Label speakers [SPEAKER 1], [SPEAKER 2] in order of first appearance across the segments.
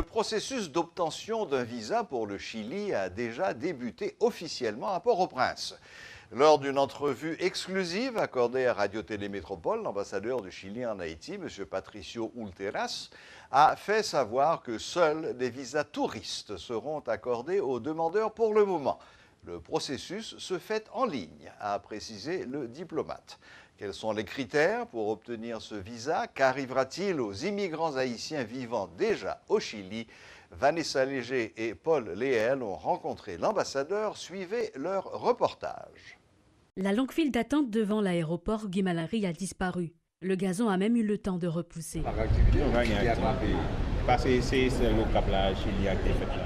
[SPEAKER 1] Le processus d'obtention d'un visa pour le Chili a déjà débuté officiellement à Port-au-Prince. Lors d'une entrevue exclusive accordée à Radio Télémétropole, l'ambassadeur du Chili en Haïti, M. Patricio Ulteras, a fait savoir que seuls des visas touristes seront accordés aux demandeurs pour le moment. Le processus se fait en ligne, a précisé le diplomate. Quels sont les critères pour obtenir ce visa Qu'arrivera-t-il aux immigrants haïtiens vivant déjà au Chili Vanessa Léger et Paul Léel ont rencontré l'ambassadeur. Suivez leur reportage.
[SPEAKER 2] La longue file d'attente devant l'aéroport Guimalari a disparu. Le gazon a même eu le temps de repousser. Bah,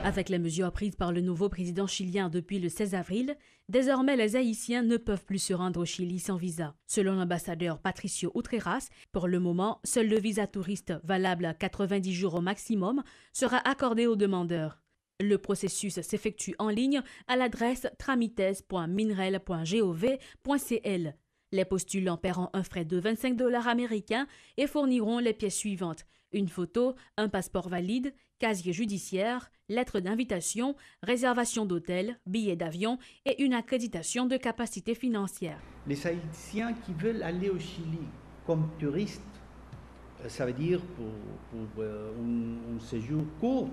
[SPEAKER 2] Avec les mesures prises par le nouveau président chilien depuis le 16 avril, désormais les Haïtiens ne peuvent plus se rendre au Chili sans visa. Selon l'ambassadeur Patricio Utreras, pour le moment, seul le visa touriste, valable à 90 jours au maximum, sera accordé aux demandeurs. Le processus s'effectue en ligne à l'adresse tramites.minrel.gov.cl. Les postulants paieront un frais de 25 dollars américains et fourniront les pièces suivantes une photo, un passeport valide, casier judiciaire, lettre d'invitation, réservation d'hôtel, billet d'avion et une accréditation de capacité financière.
[SPEAKER 3] Les Haïtiens qui veulent aller au Chili comme touristes, euh, ça veut dire pour, euh, un, séjour court,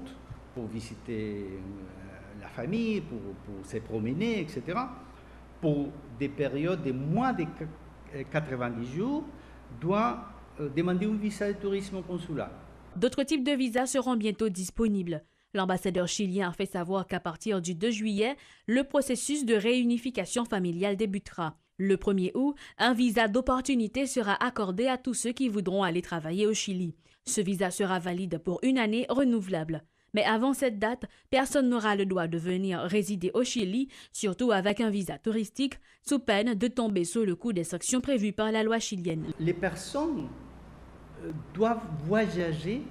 [SPEAKER 3] pour visiter euh, la famille, pour se promener, etc pour des périodes de moins de 90 jours, doit euh, demander un visa de tourisme au
[SPEAKER 2] consulat. D'autres types de visas seront bientôt disponibles. L'ambassadeur chilien a fait savoir qu'à partir du 2 juillet, le processus de réunification familiale débutera. Le 1er août, un visa d'opportunité sera accordé à tous ceux qui voudront aller travailler au Chili. Ce visa sera valide pour une année renouvelable. Mais avant cette date, personne n'aura le droit de venir résider au Chili, surtout avec un visa touristique, sous peine de tomber sous le coup des sanctions prévues par la loi chilienne. Les personnes euh, doivent
[SPEAKER 3] voyager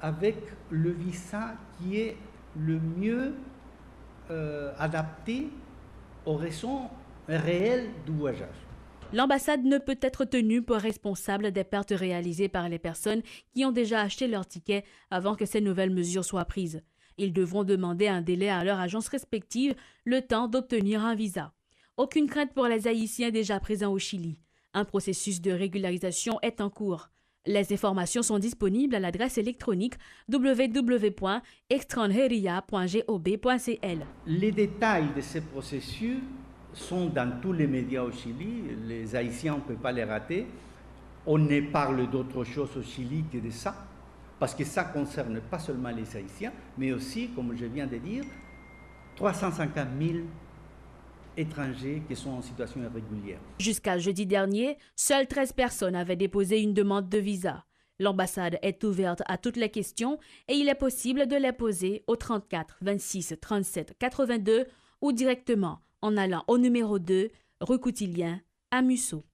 [SPEAKER 3] avec le visa qui est le mieux euh, adapté aux raisons réelles du voyage.
[SPEAKER 2] L'ambassade ne peut être tenue pour responsable des pertes réalisées par les personnes qui ont déjà acheté leur ticket avant que ces nouvelles mesures soient prises. Ils devront demander un délai à leur agence respective, le temps d'obtenir un visa. Aucune crainte pour les Haïtiens déjà présents au Chili. Un processus de régularisation est en cours. Les informations sont disponibles à l'adresse électronique www.extranjeria.gob.cl.
[SPEAKER 3] Les détails de ce processus sont dans tous les médias au Chili. Les Haïtiens, on ne peut pas les rater. On ne parle d'autre chose au Chili que de ça, parce que ça concerne pas seulement les Haïtiens, mais aussi, comme je viens de dire, 350 000 étrangers qui sont en situation irrégulière.
[SPEAKER 2] Jusqu'à jeudi dernier, seules 13 personnes avaient déposé une demande de visa. L'ambassade est ouverte à toutes les questions et il est possible de les poser au 34 26 37 82 ou directement en allant au numéro 2, Recoutilien, à Musseau.